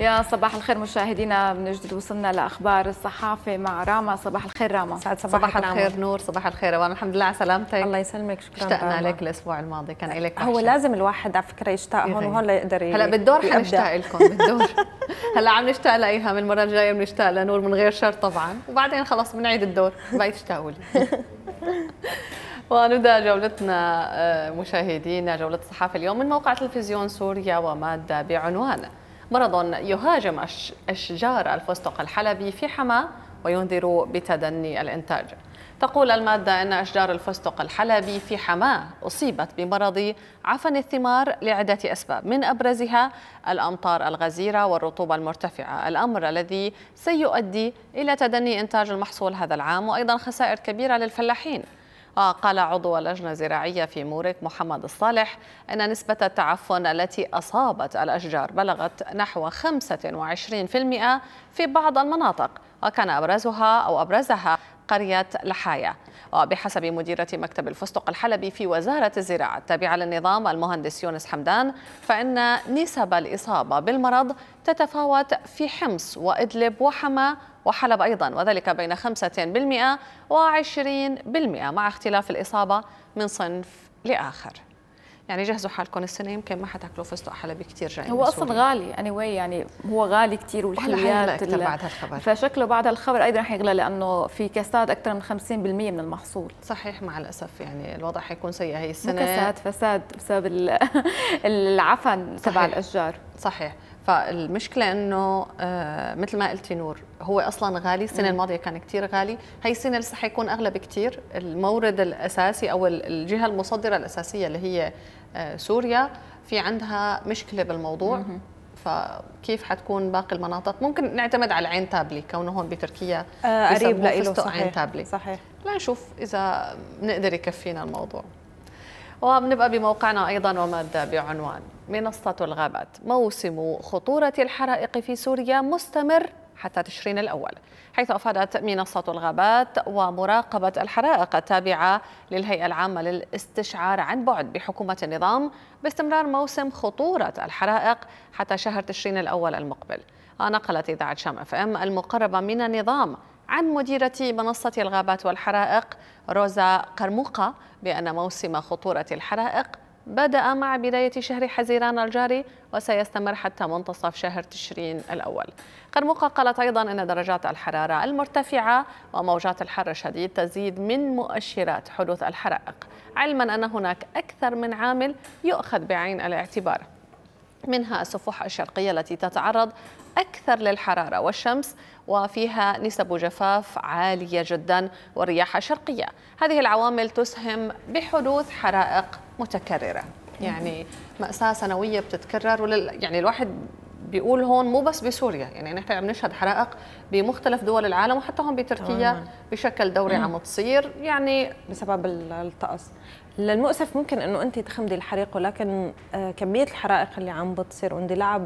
يا صباح الخير مشاهدينا من جديد وصلنا لاخبار الصحافه مع راما صباح الخير راما سعد صباح, صباح الخير راما. نور صباح الخير وانا الحمد لله على سلامتك الله يسلمك شكرا اشتقنا لك الاسبوع الماضي كان لك هو لازم الواحد على فكره يشتاق هون وهون ليقدر هلا بالدور حنشتاق لكم بالدور هلا عم نشتاق لايهام المره الجايه بنشتاق لنور من غير شر طبعا وبعدين خلص بنعيد الدور بقى تشتاقوا لي ونبدا جولتنا آه، مشاهدينا جوله الصحافه اليوم من موقع تلفزيون سوريا وماده بعنوان مرض يهاجم أشجار الفستق الحلبي في حماه وينذر بتدني الإنتاج تقول المادة أن أشجار الفستق الحلبي في حماة أصيبت بمرض عفن الثمار لعدة أسباب من أبرزها الأمطار الغزيرة والرطوبة المرتفعة الأمر الذي سيؤدي إلى تدني إنتاج المحصول هذا العام وأيضا خسائر كبيرة للفلاحين وقال عضو اللجنة الزراعية في مورك محمد الصالح أن نسبة التعفن التي أصابت الأشجار بلغت نحو 25% في بعض المناطق وكان أبرزها أو أبرزها قرية لحايا وبحسب مديرة مكتب الفستق الحلبي في وزارة الزراعة التابعة للنظام المهندس يونس حمدان فإن نسب الإصابة بالمرض تتفاوت في حمص وإدلب وحما وحلب أيضا وذلك بين 5% و20% مع اختلاف الإصابة من صنف لآخر يعني جهزوا حالكم السنه يمكن ما حتاكلوا فستق حلبي كثير جاي هو اصلا غالي اني واي يعني هو غالي كثير والحلويات اكثر بعد هالخبر فشكله بعد هالخبر ايضا رح يغلى لانه في كاسات اكثر من 50% من المحصول صحيح مع الاسف يعني الوضع حيكون سيء هي السنه كاسات فساد بسبب العفن تبع الاشجار صحيح فالمشكله انه آه، مثل ما قلتي نور هو اصلا غالي السنه الماضيه كان كثير غالي هي السنه لسه حيكون اغلى بكثير المورد الاساسي او الجهه المصدره الاساسيه اللي هي آه، سوريا في عندها مشكله بالموضوع فكيف حتكون باقي المناطق ممكن نعتمد على عين تابلي كونه هون بتركيا آه قريب لإله صحيح عين تابلي صحيح لنشوف اذا بنقدر يكفينا الموضوع وبنبقى بموقعنا ايضا ومادة بعنوان منصة الغابات موسم خطورة الحرائق في سوريا مستمر حتى تشرين الأول حيث أفادت منصة الغابات ومراقبة الحرائق التابعة للهيئة العامة للاستشعار عن بعد بحكومة النظام باستمرار موسم خطورة الحرائق حتى شهر تشرين الأول المقبل ونقلت إذاعة شام اف ام المقربة من النظام عن مديرة منصة الغابات والحرائق روزا قرموقة بأن موسم خطورة الحرائق بدأ مع بداية شهر حزيران الجاري وسيستمر حتى منتصف شهر تشرين الأول قرموقة قالت أيضا أن درجات الحرارة المرتفعة وموجات الحر الشديد تزيد من مؤشرات حدوث الحرائق علما أن هناك أكثر من عامل يؤخذ بعين الاعتبار منها السفوح الشرقية التي تتعرض أكثر للحرارة والشمس وفيها نسب جفاف عالية جدا والرياح الشرقية هذه العوامل تسهم بحدوث حرائق متكررة يعني مأساة سنوية بتتكرر ولل... يعني الواحد بيقول هون مو بس بسوريا يعني نحن عم نشهد حرائق بمختلف دول العالم وحتى هون بتركيا بشكل دوري عم تصير يعني بسبب الطقس للمؤسف ممكن انه انت تخمدي الحريق ولكن آه، كميه الحرائق اللي عم بتصير واندلاع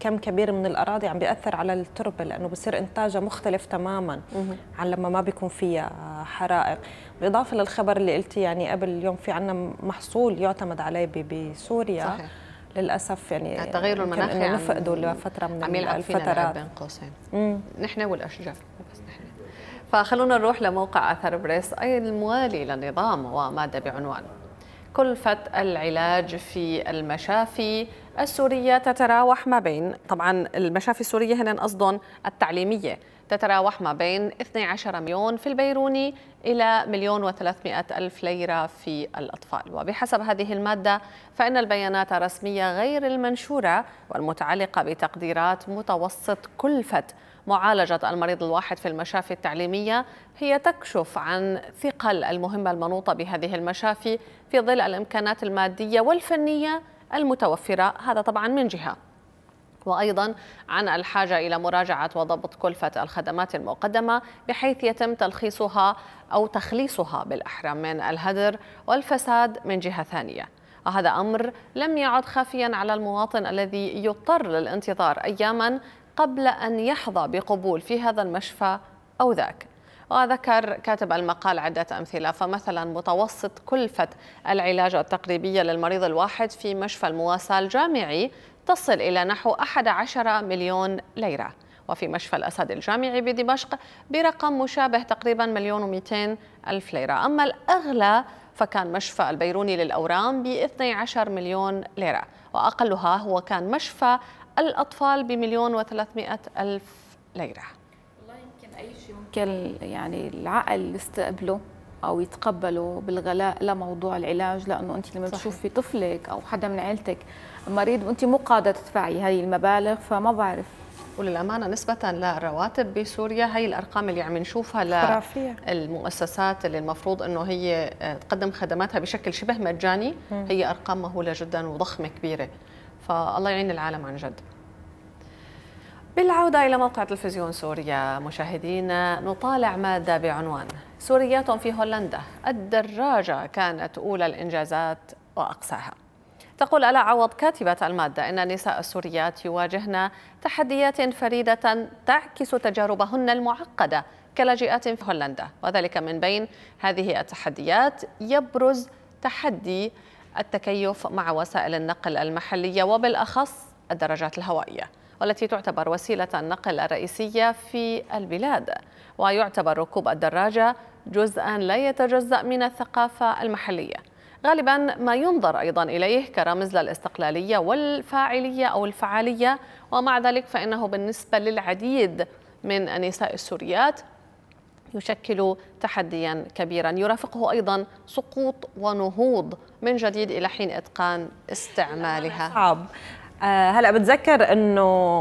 كم كبير من الاراضي عم بياثر على التربه لانه بصير انتاجها مختلف تماما عن لما ما بيكون فيها حرائق بالاضافه للخبر اللي قلتي يعني قبل اليوم في عنا محصول يعتمد عليه بسوريا صحيح. للاسف يعني التغير المناخي يعني, يعني نفقده لفتره من عم يلعب الفترات بين قوسين نحن والاشجار بس نحن فخلونا نروح لموقع اثر بريس اي الموالي للنظام وماده بعنوان كلفة العلاج في المشافي السورية تتراوح ما بين طبعا المشافي السورية هنا قصدهم التعليمية تتراوح ما بين 12 مليون في البيروني إلى مليون و ألف ليرة في الأطفال وبحسب هذه المادة فإن البيانات الرسمية غير المنشورة والمتعلقة بتقديرات متوسط كلفة معالجة المريض الواحد في المشافي التعليمية هي تكشف عن ثقل المهمة المنوطة بهذه المشافي في ظل الإمكانات المادية والفنية المتوفرة هذا طبعا من جهة وأيضا عن الحاجة إلى مراجعة وضبط كلفة الخدمات المقدمة بحيث يتم تلخيصها أو تخليصها بالأحرى من الهدر والفساد من جهة ثانية وهذا أمر لم يعد خافيا على المواطن الذي يضطر للانتظار أياما قبل أن يحظى بقبول في هذا المشفى أو ذاك وذكر كاتب المقال عدة أمثلة فمثلا متوسط كلفة العلاج التقريبية للمريض الواحد في مشفى المواساة الجامعي تصل إلى نحو 11 مليون ليرة وفي مشفى الأسد الجامعي بدمشق برقم مشابه تقريبا مليون ومئتين ألف ليرة أما الأغلى فكان مشفى البيروني للأورام ب 12 مليون ليرة وأقلها هو كان مشفى الأطفال بمليون و ألف ليرة والله يمكن أي شيء ممكن يعني العقل يستقبله او يتقبلوا بالغلاء لموضوع العلاج لانه انت لما بتشوفي طفلك او حدا من عيلتك مريض وانت مو قادره تدفعي هي المبالغ فما بعرف وللامانه نسبه للرواتب بسوريا هي الارقام اللي عم نشوفها للمؤسسات اللي المفروض انه هي آه، تقدم خدماتها بشكل شبه مجاني هي ارقام مهوله جدا وضخمه كبيره فالله يعين العالم عن جد بالعودة إلى موقع تلفزيون سوريا مشاهدينا نطالع مادة بعنوان سوريات في هولندا الدراجة كانت أولى الإنجازات وأقصاها تقول ألا عوض كاتبة المادة إن النساء السوريات يواجهن تحديات فريدة تعكس تجاربهن المعقدة كلاجئات في هولندا وذلك من بين هذه التحديات يبرز تحدي التكيف مع وسائل النقل المحلية وبالأخص الدراجات الهوائية والتي تعتبر وسيلة النقل الرئيسية في البلاد ويعتبر ركوب الدراجة جزءا لا يتجزأ من الثقافة المحلية غالبا ما ينظر أيضا إليه كرمز للاستقلالية والفاعلية أو الفعالية ومع ذلك فإنه بالنسبة للعديد من النساء السوريات يشكل تحديا كبيرا يرافقه ايضا سقوط ونهوض من جديد الى حين اتقان استعمالها صعب آه، هلا بتذكر انه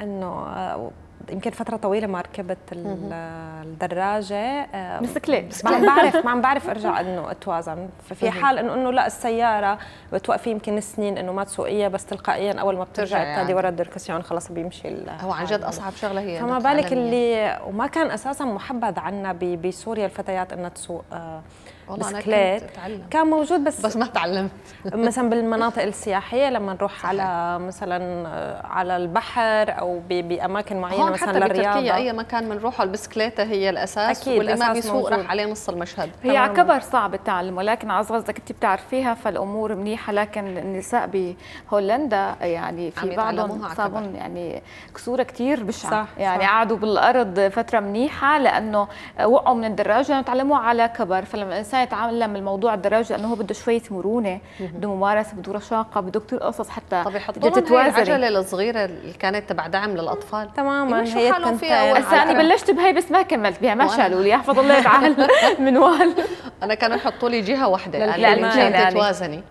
انه آه، يمكن فترة طويلة ما ركبت الدراجة آه، بسكليت ما عم بعرف ما عم بعرف ارجع انه اتوازن ففي حال انه انه لا السيارة بتوقفي يمكن سنين انه ما تسوقيها بس تلقائيا اول ما بترجعي يعني. ورا الدركسيون خلص بيمشي هو عن جد اصعب شغلة هي فما بالك اللي وما كان اساسا محبذ عنا بسوريا الفتيات انها تسوق آه والله بسكليت كان موجود بس بس ما تعلمت مثلا بالمناطق السياحيه لما نروح على مثلا آه، على البحر او باماكن معينه مثلا حتى للرياضه بتركيا اي مكان بنروحه البسكليته هي الاساس أكيد واللي ما بيسوق راح عليه نص المشهد هي على كبر صعب التعلم ولكن على اذا كنت بتعرفيها فالامور منيحه لكن النساء بهولندا يعني في بعضهم صابون يعني كسوره كثير بشعه صح يعني صح. قعدوا بالارض فتره منيحه لانه وقعوا من الدراجه وتعلموا على كبر فلما الانسان عشان يتعلم الموضوع الدراجة لانه هو بده شويه مرونه بده ممارسه بده رشاقه بده كثير قصص حتى طب يحطوا العجله الصغيره اللي كانت تبع دعم للاطفال تماما هي فيها هسه آه، انا بلشت بهي بس ما كملت بها ما شالوا لي يحفظ الله يجعل منوال انا كانوا يحطوا لي جهه واحده يعني مشان تتوازني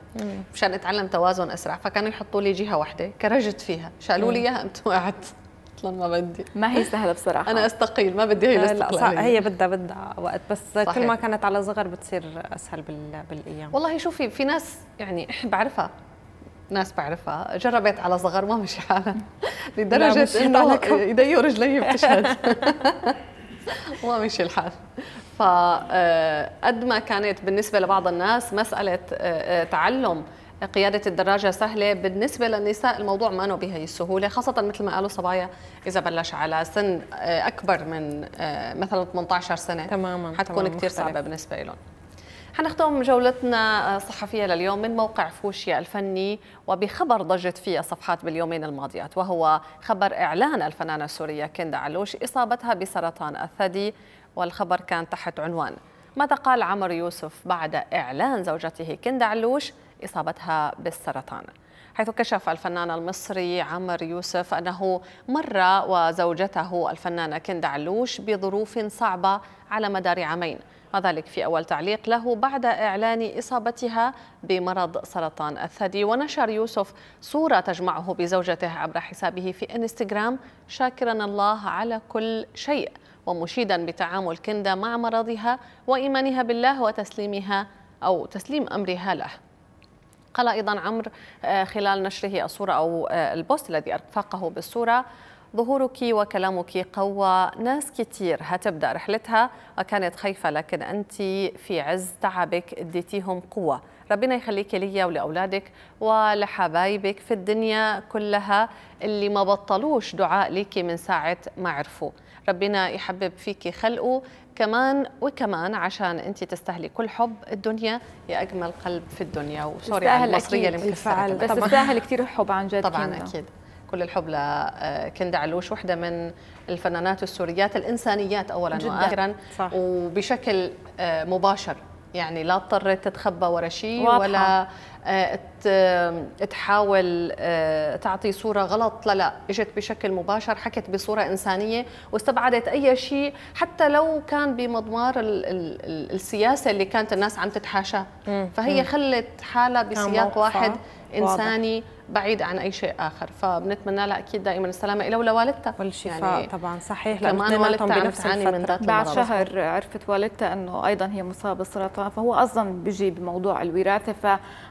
مشان اتعلم توازن اسرع فكانوا يحطوا لي جهه واحده كرجت فيها شالوا لي اياها قمت وقعت اصلا ما بدي ما هي سهله بصراحه انا استقيل ما بدي هي آه، الاستقلاليه يعني. هي بدها بدها وقت بس صحيح. كل ما كانت على صغر بتصير اسهل بال... بالايام والله شوفي في ناس يعني بعرفها ناس بعرفها جربت على صغر ما مشي حالها لدرجه انه ايدي ورجلي بتشهد ما مشي الحال فقد آه، ما كانت بالنسبه لبعض الناس مساله آه، تعلم قيادة الدراجة سهلة بالنسبة للنساء الموضوع ما نو بهي السهولة خاصة مثل ما قالوا صبايا إذا بلش على سن آه، أكبر من آه، مثلا 18 سنة تماما حتكون كثير صعبة بالنسبة لهم حنختم جولتنا آه، الصحفية لليوم من موقع فوشيا الفني وبخبر ضجت فيه الصفحات باليومين الماضيات وهو خبر إعلان الفنانة السورية كندا علوش إصابتها بسرطان الثدي والخبر كان تحت عنوان ماذا قال عمر يوسف بعد إعلان زوجته كندا علوش إصابتها بالسرطان حيث كشف الفنان المصري عمر يوسف أنه مر وزوجته الفنانة كندا علوش بظروف صعبة على مدار عامين وذلك في أول تعليق له بعد إعلان إصابتها بمرض سرطان الثدي ونشر يوسف صورة تجمعه بزوجته عبر حسابه في إنستغرام شاكرا الله على كل شيء ومشيدا بتعامل كندا مع مرضها وإيمانها بالله وتسليمها أو تسليم أمرها له قال أيضا عمرو آه، خلال نشره الصورة أو آه، البوست الذي أرفقه بالصورة ظهورك وكلامك قوى ناس كتير هتبدأ رحلتها وكانت خايفة لكن أنت في عز تعبك اديتيهم قوة ربنا يخليك ليا ولأولادك ولحبايبك في الدنيا كلها اللي ما بطلوش دعاء ليكي من ساعة ما عرفوا ربنا يحبب فيكي خلقه كمان وكمان عشان انت تستاهلي كل حب الدنيا يا اجمل قلب في الدنيا وسوري على المصريه اللي مكسره بس تستاهل كثير حب عن جد طبعا كينا. اكيد كل الحب لكندا آه، علوش وحده من الفنانات السوريات الانسانيات اولا جداً. واخرا صح. وبشكل آه، مباشر يعني لا اضطريت تتخبى ورا شيء ولا آه، آه، تحاول آه، تعطي صوره غلط لا لا اجت بشكل مباشر حكت بصوره انسانيه واستبعدت اي شيء حتى لو كان بمضمار ال ال ال السياسه اللي كانت الناس عم تتحاشاه فهي خلت حالها بسياق واحد انساني واضح. بعيد عن اي شيء اخر فبنتمنى لها اكيد دائما السلامه لها ولوالدتها والشفاء يعني طبعا صحيح كمان والدتها بنفس الفترة من ذات بعد شهر عرفت والدتها انه ايضا هي مصابه بالسرطان فهو اصلا بيجي بموضوع الوراثه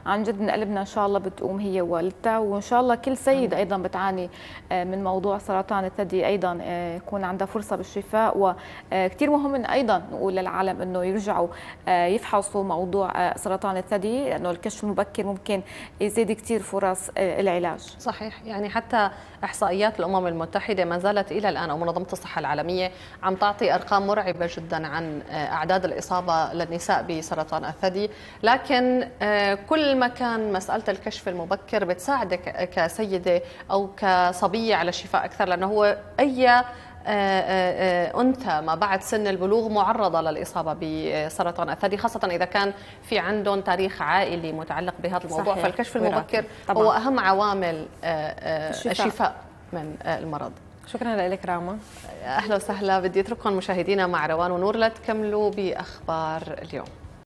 فعن جد من قلبنا ان شاء الله بتقوم هي ووالدتها وان شاء الله كل سيده نعم. ايضا بتعاني آه، من موضوع سرطان الثدي ايضا آه، يكون عندها فرصه بالشفاء وكثير آه، مهم ايضا نقول للعالم انه يرجعوا يفحصوا موضوع سرطان الثدي لانه الكشف المبكر ممكن يزيد كثير فرص العلاج صحيح يعني حتى احصائيات الامم المتحده ما زالت الى الان او منظمه الصحه العالميه عم تعطي ارقام مرعبه جدا عن آه، اعداد الاصابه للنساء بسرطان الثدي لكن آه، كل ما كان مساله الكشف المبكر بتساعدك كسيده او كصبيه على الشفاء اكثر لانه هو اي آه، آه، آه، انثى ما بعد سن البلوغ معرضه للاصابه بسرطان الثدي خاصه اذا كان في عندهم تاريخ عائلي متعلق بهذا الموضوع صحيح. فالكشف المبكر طبعا. هو اهم عوامل الشفاء, الشفاء من المرض شكرا لك راما اهلا وسهلا بدي اترككم مشاهدينا مع روان ونور لتكملوا باخبار اليوم